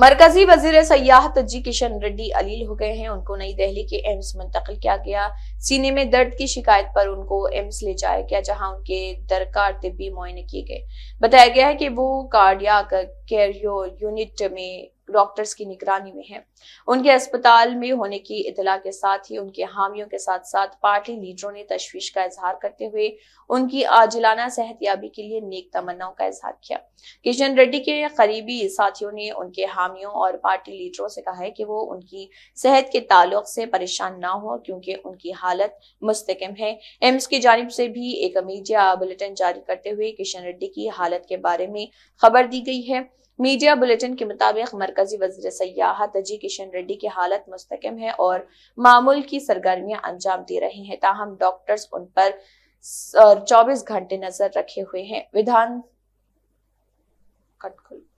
मरकजी वजीर सयाहत जी किशन रेड्डी अलील हो गए हैं उनको नई दिल्ली के एम्स मुंतकिल किया गया सीने में दर्द की शिकायत पर उनको एम्स ले जाया गया जहां उनके दरकार तिब्बी मुआयने किए गए बताया गया है कि वो कार्डिया केयर यूनिट में डॉक्टर्स की निगरानी में है उनके अस्पताल में होने की इतला के साथ ही उनके हामियों के साथ साथ पार्टी लीडरों ने तश्वीश का इजहार करते हुए उनकी सेहत याबी के लिए नेक तमन्नाओं का इजहार किया किशन रेड्डी के करीबी साथियों ने उनके हामियों और पार्टी लीडरों से कहा है कि वो उनकी सेहत के ताल्लुक से परेशान ना हो क्योंकि उनकी हालत मुस्तकम है एम्स की जानब से भी एक मीडिया बुलेटिन जारी करते हुए किशन रेड्डी की हालत के बारे में खबर दी गई है मीडिया बुलेटिन के मुताबिक मरकजी वजीर सयाहत अजी किशन रेड्डी की हालत मुस्तकम है और मामूल की सरगर्मियां अंजाम दे रही हैं ताहम डॉक्टर्स उन पर चौबीस घंटे नजर रखे हुए हैं विधान